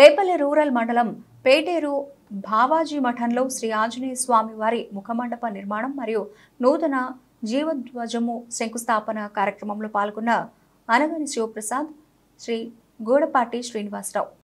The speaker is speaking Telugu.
రేపల్లె రూరల్ మండలం పేటేరు భావాజీ మఠంలో శ్రీ ఆంజనేయ స్వామి వారి ముఖమండప నిర్మాణం మరియు నూతన జీవధ్వజము శంకుస్థాపన కార్యక్రమంలో పాల్గొన్న అనగని శివప్రసాద్ శ్రీ గూడపాటి శ్రీనివాసరావు